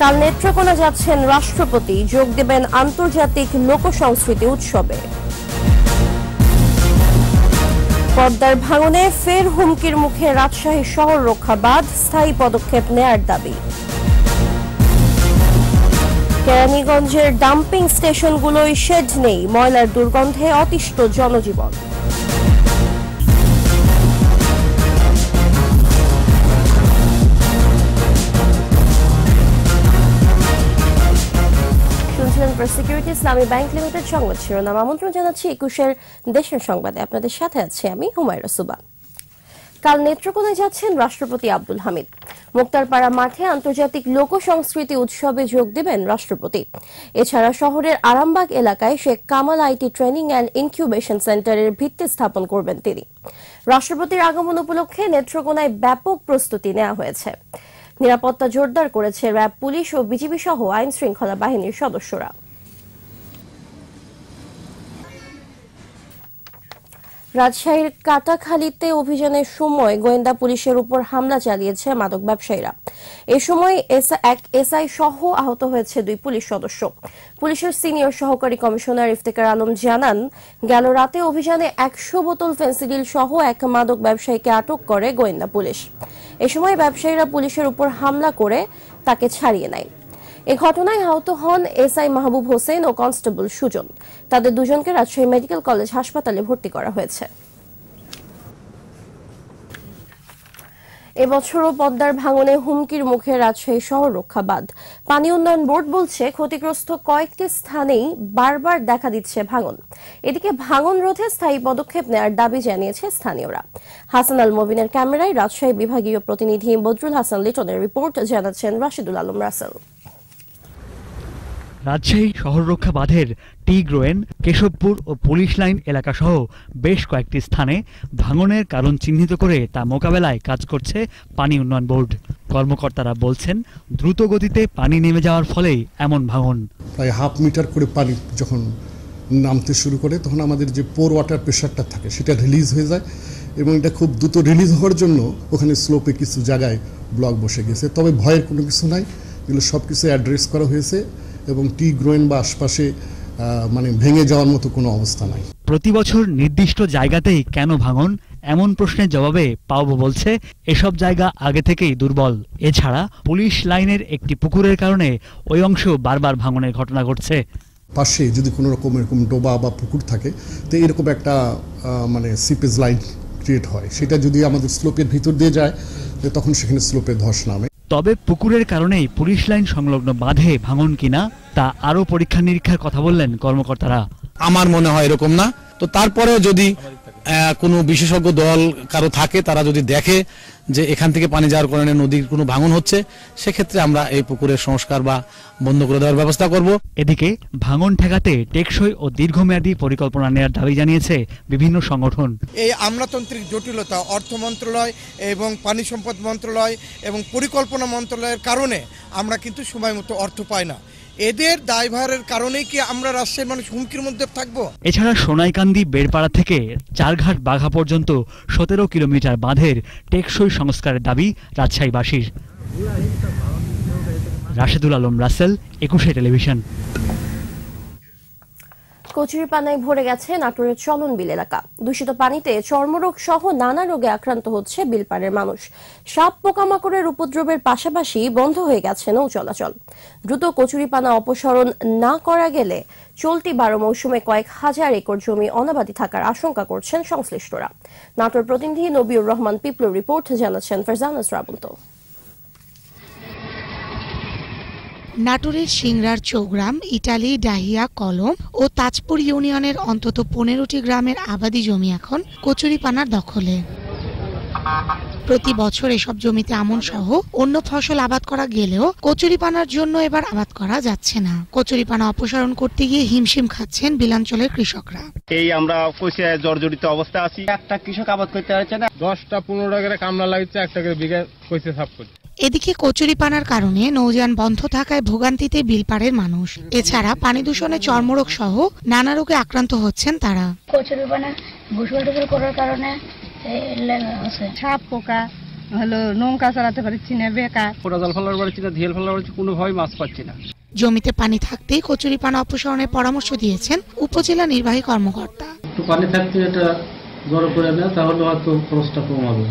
কাল নেত্রকোনা যাচ্ছেন রাষ্ট্রপতি যোগ দেবেন আন্তর্জাতিক লোক সংস্কৃতি উৎসবে পদ্মার ভাঙনে ফের হুমকির মুখে রাজশাহী শহর রক্ষা বাদ স্থায়ী পদক্ষেপ নেয়ার দাবি কেরানীগঞ্জের ডাম্পিং স্টেশনগুলোয় শেড নেই ময়লার দুর্গন্ধে অতিষ্ঠ জনজীবন cyber security Islami bank limited সংবাদ শিরোনাম আমন্ত্রণ জানাচ্ছি একুশের দেশের সংবাদে আপনাদের সাথে আছে আমি হুমায়রা সুবা কাল নেত্রকোনায় যাচ্ছেন রাষ্ট্রপতি আব্দুল হামিদ মুক্তারপাড়া মাঠে আন্তর্জাতিক লোক সংস্কৃতি উৎসবে যোগ দেবেন রাষ্ট্রপতি এছাড়া শহরের আরামবাগ এলাকায় Sheikh Kamal IT training and incubation সেন্টারের ভিত্তি স্থাপন করবেন তিনি রাষ্ট্রপতির আগমন উপলক্ষে নেত্রকোনায় ব্যাপক প্রস্তুতি নেওয়া হয়েছে নিরাপত্তা জোরদার করেছে র্যাব পুলিশ ও বিজিবি সহ আইন শৃঙ্খলা বাহিনীর সদস্যরা রাজশাহীর কাটাখালীতে অভিযানের সময় গোয়েন্দা পুলিশের উপর হামলা চালিয়েছে মাদক ব্যবসায়ীরা এ সময় এক এসআই সহ আহত হয়েছে দুই পুলিশ সদস্য পুলিশের সিনিয়র সহকারী কমিশনার ইফতেকার আলম জানান গেল রাতে অভিযানে একশো বোতল ফেন্সিডিল সহ এক মাদক ব্যবসায়ীকে আটক করে গোয়েন্দা পুলিশ এ সময় ব্যবসায়ীরা পুলিশের উপর হামলা করে তাকে ছাড়িয়ে নেয় এ ঘটনায় আহত হন এসআই মাহবুব হোসেন ও কনস্টেবল সুজন তাদের দুজনকে রাজশাহী মেডিকেল কলেজ হাসপাতালে ভর্তি করা হয়েছে এবছরও পদ্মার ভাঙনে হুমকির মুখে রাজশাহী শহর রক্ষা পানি উন্নয়ন বোর্ড বলছে ক্ষতিগ্রস্ত কয়েকটি স্থানেই বারবার দেখা দিচ্ছে ভাঙন এদিকে ভাঙন রোধে স্থায়ী পদক্ষেপ নেওয়ার দাবি জানিয়েছে স্থানীয়রা হাসান আল মবিনের ক্যামেরায় রাজশাহী বিভাগীয় প্রতিনিধি বদরুল হাসান লিটনের রিপোর্ট জানাচ্ছেন রাশিদুল আলম রাসেল রাজশাহী শহররক্ষা বাঁধের টি গ্রোয়েন কেশবপুর ও পুলিশ লাইন এলাকাসহ বেশ কয়েকটি স্থানে ভাঙনের কারণ চিহ্নিত করে তা মোকাবেলায় কাজ করছে পানি উন্নয়ন বোর্ড কর্মকর্তারা বলছেন দ্রুত গতিতে পানি নেমে যাওয়ার ফলেই এমন ভাঙন প্রায় হাফ মিটার করে পানি যখন নামতে শুরু করে তখন আমাদের যে পোর ওয়াটার প্রেশারটা থাকে সেটা রিলিজ হয়ে যায় এবং এটা খুব দ্রুত রিলিজ হওয়ার জন্য ওখানে স্লোপে কিছু জায়গায় ব্লক বসে গেছে তবে ভয়ের কোনো কিছু নাই এগুলো সব কিছু অ্যাড্রেস করা হয়েছে এবং টি গ্রোয়েন বা আশপাশে মানে ভেঙে যাওয়ার মতো কোনো অবস্থা নাই প্রতি বছর নির্দিষ্ট জায়গাতেই কেন ভাঙন এমন প্রশ্নের জবাবে পাওব বলছে এসব জায়গা আগে থেকেই দুর্বল এছাড়া পুলিশ লাইনের একটি পুকুরের কারণে ওই অংশ বারবার ভাঙনের ঘটনা ঘটছে পাশে যদি কোনো রকম এরকম ডোবা বা পুকুর থাকে তো এরকম একটা মানে সিপেজ লাইন ক্রিয়েট হয় সেটা যদি আমাদের স্লোপের ভিতর দিয়ে যায় তখন সেখানে স্লোপে ধস নামে তবে পুকুরের কারণেই পুলিশ লাইন সংলগ্ন বাঁধে ভাঙন কিনা তা আরও পরীক্ষা নিরীক্ষার কথা বললেন কর্মকর্তারা আমার মনে হয় এরকম না তো তারপরেও যদি কোনো বিশেষজ্ঞ দল কারো থাকে তারা যদি দেখে যে এখান থেকে পানি যাওয়ার কারণে নদীর কোনো ভাঙন হচ্ছে সেক্ষেত্রে আমরা এই পুকুরের সংস্কার বা বন্ধ করে দেওয়ার ব্যবস্থা করব এদিকে ভাঙন ঠেকাতে টেকসই ও দীর্ঘমেয়াদী পরিকল্পনা নেওয়ার দাবি জানিয়েছে বিভিন্ন সংগঠন এই আমলাতান্ত্রিক জটিলতা অর্থ মন্ত্রণালয় এবং পানি সম্পদ মন্ত্রণালয় এবং পরিকল্পনা মন্ত্রণালয়ের কারণে আমরা কিন্তু সময় মতো অর্থ পাই না এদের দায়ভারের কারণেই কি আমরা রাজশাহীর মানুষ হুমকির মধ্যে থাকবো এছাড়া সোনাইকান্দি বেড়পাড়া থেকে চারঘাট বাঘা পর্যন্ত সতেরো কিলোমিটার বাঁধের টেকসই সংস্কারের দাবি রাজশাহীবাসীর রাশেদুল আলম রাসেল একুশে টেলিভিশন কচুরি পানায় ভরে গেছে নাটোরের চলন বিল এলাকা দূষিত পানিতে চর্মরোগ সহ নানা রোগে আক্রান্ত হচ্ছে বিলপাড়ের মানুষ সাপ পোকামাকড়ের উপদ্রবের পাশাপাশি বন্ধ হয়ে গেছে নৌ চলাচল দ্রুত কচুরি পানা অপসারণ না করা গেলে চলতি বারো মৌসুমে কয়েক হাজার একর জমি অনাবাদি থাকার আশঙ্কা করছেন সংশ্লিষ্টরা নাটোর প্রতিনিধি নবীর রহমান পিপলুর রিপোর্ট জানাচ্ছেন ফারজানা শ্রাবন্ত নাটোরের সিংড়ার চৌগ্রাম ইটালি ডাহিয়া কলম ও তাজপুর ইউনিয়নের অন্তত পনেরোটি গ্রামের আবাদি জমি এখন কচুরিপানার দখলে প্রতি বছর এসব জমিতে আমন সহ অন্য ফসল আবাদ করা গেলেও কচুরিপানার জন্য এবার আবাদ করা যাচ্ছে না কচুরিপানা অপসারণ করতে গিয়ে হিমশিম খাচ্ছেন বিলাঞ্চলের কৃষকরা এই আমরা কচিয়ায় জর্জরিত অবস্থা আছি একটা কৃষক আবাদ করতে পারছে না দশটা পনেরো টাকা কামলা লাগছে একটা করে বিঘা কচিয়া সাফ করছে এদিকে কচুরি পানার কারণে নৌযান বন্ধ থাকায় ভোগান্তিতে বিলপাড়ের মানুষ এছাড়া পানি দূষণে চর্মরোগ সহ নানা রোগে আক্রান্ত হচ্ছেন তারা কচুরি পানা করার কারণে সাপ পোকা হলো নৌকা চালাতে পারছি না বেকার পোড়া জাল ফেলার পারছি না ধিয়াল ফেলার পারছি কোনোভাবে মাছ পাচ্ছি না জমিতে পানি থাকতেই কচুরিপানা অপসারণের পরামর্শ দিয়েছেন উপজেলা নির্বাহী কর্মকর্তা পানি থাকতে এটা জড়ো করে না তাহলে হয়তো খরচটা কমাবে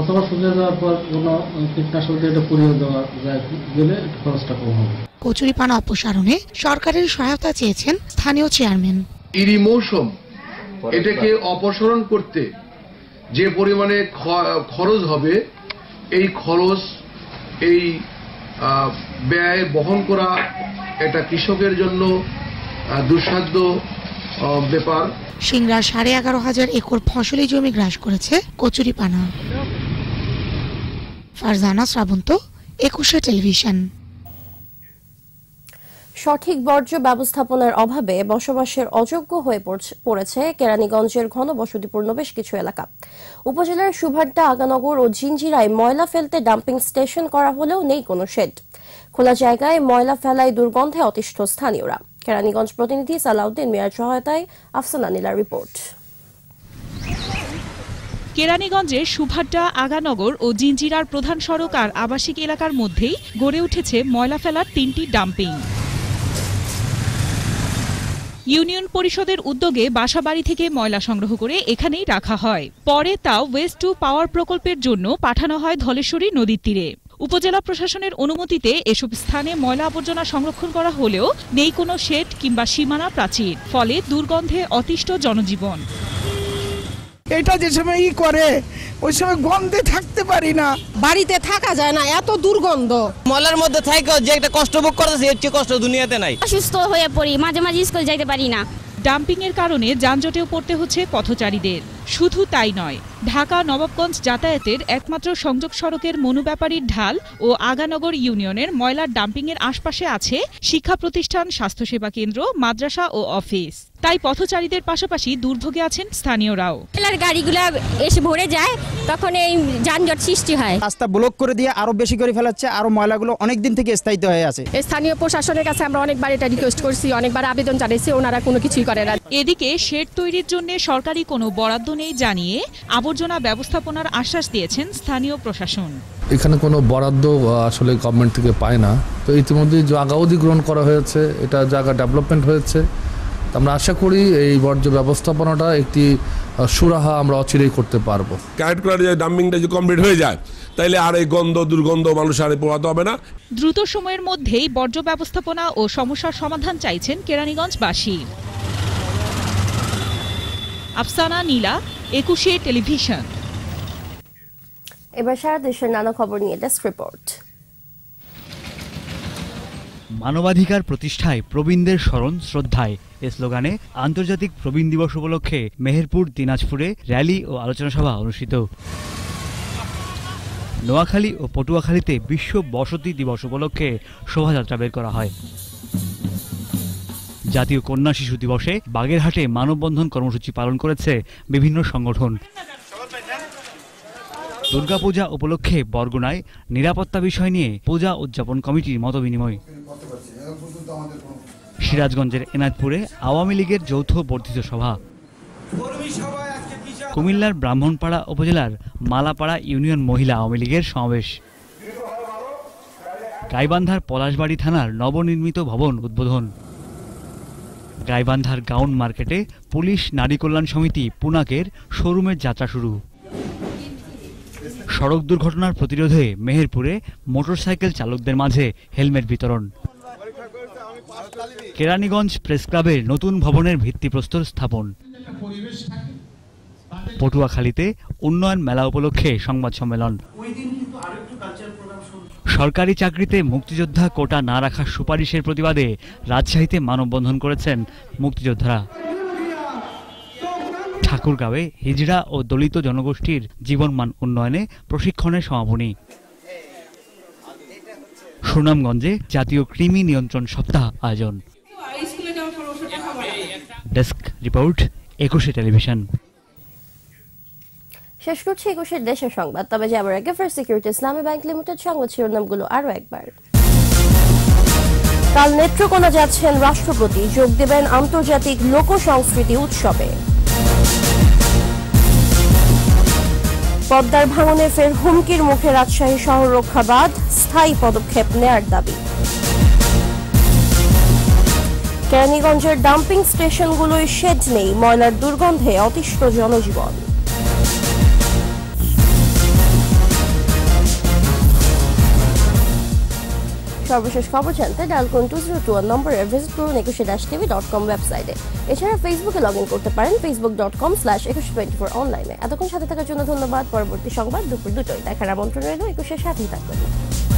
অথবা শুকিয়ে যাওয়ার পর কোনো কীটনাশক দিয়ে এটা পুড়িয়ে দেওয়া যায় দিলে খরচটা কম হবে কচুরিপানা অপসারণে সরকারের সহায়তা চেয়েছেন স্থানীয় চেয়ারম্যান ইরি মৌসুম এটাকে অপসারণ করতে যে পরিমাণে খরচ হবে এই খরচ এই ব্যয় বহন করা এটা কৃষকের জন্য দুঃসাধ্য ব্যাপার সিংড়ার সাড়ে এগারো হাজার একর ফসলি জমি গ্রাস করেছে কচুরিপানা ফারজানা শ্রাবন্ত একুশে টেলিভিশন সঠিক বর্জ্য ব্যবস্থাপনার অভাবে বসবাসের অযোগ্য হয়ে পড়েছে কেরানীগঞ্জের বসতিপূর্ণ বেশ কিছু এলাকা উপজেলার সুভাড্ডা আগানগর ও জিঞ্জিরায় ময়লা ফেলতে ডাম্পিং স্টেশন করা হলেও নেই কোনো শেড খোলা জায়গায় ময়লা ফেলায় দুর্গন্ধে অতিষ্ঠ স্থানীয়রা কেরানীগঞ্জ প্রতিনিধি সালাউদ্দিন মিয়ার সহায়তায় আফসানা নীলার রিপোর্ট কেরানীগঞ্জের সুভাড্ডা আগানগর ও জিঞ্জিরার প্রধান সড়ক আর আবাসিক এলাকার মধ্যেই গড়ে উঠেছে ময়লা ফেলার তিনটি ডাম্পিং ইউনিয়ন পরিষদের উদ্যোগে বাসাবাড়ি থেকে ময়লা সংগ্রহ করে এখানেই রাখা হয় পরে তা ওয়েস্ট টু পাওয়ার প্রকল্পের জন্য পাঠানো হয় ধলেশ্বরী নদীর তীরে উপজেলা প্রশাসনের অনুমতিতে এসব স্থানে ময়লা আবর্জনা সংরক্ষণ করা হলেও নেই কোনো শেড কিংবা সীমানা প্রাচীর ফলে দুর্গন্ধে অতিষ্ঠ জনজীবন এটা যে সময় ই করে ওই সময় গন্ধে থাকতে পারি না বাড়িতে থাকা যায় না এত দুর্গন্ধ মলার মধ্যে থাকে যে একটা কষ্ট ভোগ করতেছে এর চেয়ে কষ্ট দুনিয়াতে নাই অসুস্থ হয়ে পড়ি মাঝে মাঝে স্কুল যাইতে পারি না ডাম্পিং এর কারণে যানজটেও পড়তে হচ্ছে পথচারীদের শুধু তাই নয় ঢাকা নবাবগঞ্জ যাতায়াতের একমাত্র সংযোগ সড়কের মনুব্যাপারীর ঢাল ও আগানগর ইউনিয়নের ময়লার ডাম্পিংয়ের আশপাশে আছে শিক্ষা প্রতিষ্ঠান স্বাস্থ্যসেবা কেন্দ্র মাদ্রাসা ও অফিস তাই পথচারীদের পাশাপাশি দুর্ভোগে আছেন স্থানীয়রাও মেলার গাড়িগুলো এসে ভরে যায় তখন এই যানজট সৃষ্টি হয় রাস্তা ব্লক করে দিয়ে আরো বেশি করে ফেলাচ্ছে আরো ময়লাগুলো অনেক দিন থেকে স্থায়িত হয়ে আছে স্থানীয় প্রশাসনের কাছে আমরা অনেকবার এটা রিকোয়েস্ট করছি অনেকবার আবেদন জানিয়েছি ওনারা কোনো কিছুই করে না এদিকে শেড তৈরির জন্য সরকারি কোনো বরাদ্দ নেই জানিয়ে আবর্জনা ব্যবস্থাপনার আশ্বাস দিয়েছেন স্থানীয় প্রশাসন এখানে কোনো বরাদ্দ আসলে গভর্নমেন্ট থেকে পায় না তো ইতিমধ্যে জায়গা অধিগ্রহণ করা হয়েছে এটা জায়গা ডেভেলপমেন্ট হয়েছে আমরা আশা করি এই বর্জ্য ব্যবস্থাপনাটা একটি সুরাহা আমরা অচিরেই করতে পারবো কারেক্ট করা যায় ডাম্পিংটা যদি কমপ্লিট হয়ে যায় তাইলে আর এই গন্ধ দুর্গন্ধ মানুষ আর পোহাতে হবে না দ্রুত সময়ের মধ্যেই বর্জ্য ব্যবস্থাপনা ও সমস্যার সমাধান চাইছেন কেরানীগঞ্জবাসী আফসানা নীলা একুশে টেলিভিশন এবার সারা দেশের নানা খবর নিয়ে ডেস্ক রিপোর্ট মানবাধিকার প্রতিষ্ঠায় প্রবীণদের স্মরণ শ্রদ্ধায় এ স্লোগানে আন্তর্জাতিক প্রবীণ দিবস উপলক্ষে মেহেরপুর দিনাজপুরে র্যালি ও আলোচনা সভা অনুষ্ঠিত নোয়াখালী ও পটুয়াখালীতে বিশ্ব বসতি দিবস উপলক্ষে শোভাযাত্রা বের করা হয় জাতীয় কন্যা শিশু দিবসে বাগেরহাটে মানববন্ধন কর্মসূচি পালন করেছে বিভিন্ন সংগঠন দুর্গাপূজা উপলক্ষে বরগুনায় নিরাপত্তা বিষয় নিয়ে পূজা উদযাপন কমিটির মতবিনিময় সিরাজগঞ্জের এনাদপুরে আওয়ামী লীগের যৌথ বর্ধিত সভা কুমিল্লার ব্রাহ্মণপাড়া উপজেলার মালাপাড়া ইউনিয়ন মহিলা আওয়ামী লীগের সমাবেশ গাইবান্ধার পলাশবাড়ি থানার নবনির্মিত ভবন উদ্বোধন গাইবান্ধার গাউন মার্কেটে পুলিশ নারী কল্যাণ সমিতি পুনাকের শোরুমের যাত্রা শুরু সড়ক দুর্ঘটনার প্রতিরোধে মেহেরপুরে মোটরসাইকেল চালকদের মাঝে হেলমেট বিতরণ কেরানীগঞ্জ প্রেস ক্লাবের নতুন ভবনের ভিত্তিপ্রস্তর স্থাপন পটুয়াখালীতে উন্নয়ন মেলা উপলক্ষে সংবাদ সম্মেলন সরকারি চাকরিতে মুক্তিযোদ্ধা কোটা না রাখার সুপারিশের প্রতিবাদে রাজশাহীতে মানববন্ধন করেছেন মুক্তিযোদ্ধারা ঠাকুরগাঁওয়ে হিজড়া ও দলিত জনগোষ্ঠীর জীবনমান উন্নয়নে প্রশিক্ষণের সমাপনী সুনামগঞ্জে জাতীয় কৃমি নিয়ন্ত্রণ সপ্তাহ আয়োজন ডেস্ক রিপোর্ট একুশে টেলিভিশন শেষ করছি একুশের দেশের সংবাদ তবে যাবার আগে first security Islami bank limited সংবাদ শিরোনামগুলো আরও একবার কাল নেত্রকোনা যাচ্ছেন রাষ্ট্রপতি যোগ দেবেন আন্তর্জাতিক লোক সংস্কৃতি উৎসবে পদ্মার ভাঙনে ফের হুমকির মুখে রাজশাহী শহর রক্ষাবাদ স্থায়ী পদক্ষেপ নেয়ার দাবি কেরানীগঞ্জের ডাম্পিং স্টেশনগুলোয় শেড নেই ময়লার দুর্গন্ধে অতিষ্ঠ জনজীবন সর্বশেষ খবর জানতে ডাল কোন টু জিরো টু নম্বরে ভিজিট করুন Ekushey dash TV dot com ওয়েবসাইটে এছাড়া ফেসবুকে লগ ইন করতে পারেন facebook dot com slash Ekushey twenty four অনলাইনে এতক্ষণ সাথে থাকার জন্য ধন্যবাদ পরবর্তী সংবাদ দুপুর দুটোয় দেখার আমন্ত্রণ রইল একুশের সাথেই থাকবেন